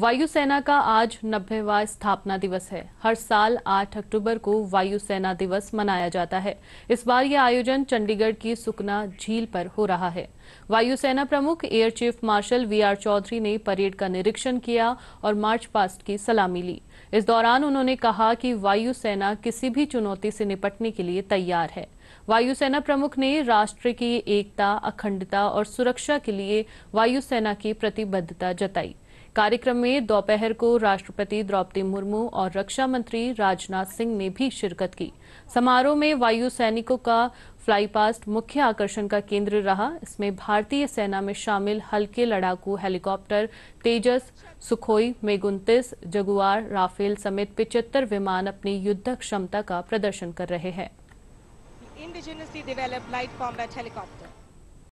वायुसेना का आज नब्बेवा स्थापना दिवस है हर साल 8 अक्टूबर को वायुसेना दिवस मनाया जाता है इस बार यह आयोजन चंडीगढ़ की सुकना झील पर हो रहा है वायुसेना प्रमुख air chief marshal V R Chaudhary ने परेड का निरीक्षण किया और मार्च पास्ट की सलामी ली इस दौरान उन्होंने कहा कि वायुसेना किसी भी चुनौती से निपटने के लिए तैयार है वायुसेना प्रमुख ने राष्ट्र की एकता अखंडता और सुरक्षा के लिए वायुसेना की प्रतिबद्धता जताई कार्यक्रम में दोपहर को राष्ट्रपति द्रौपदी मुर्मू और रक्षा मंत्री राजनाथ सिंह ने भी शिरकत की समारोह में वायु सैनिकों का फ्लाईपास्ट मुख्य आकर्षण का केंद्र रहा इसमें भारतीय सेना में शामिल हल्के लड़ाकू helicopter Tejas Sukhoi MiG Jaguar Rafale समेत पिचहत्तर विमान अपनी युद्ध क्षमता का प्रदर्शन कर रहे हैं indigenously develop light combat helicopter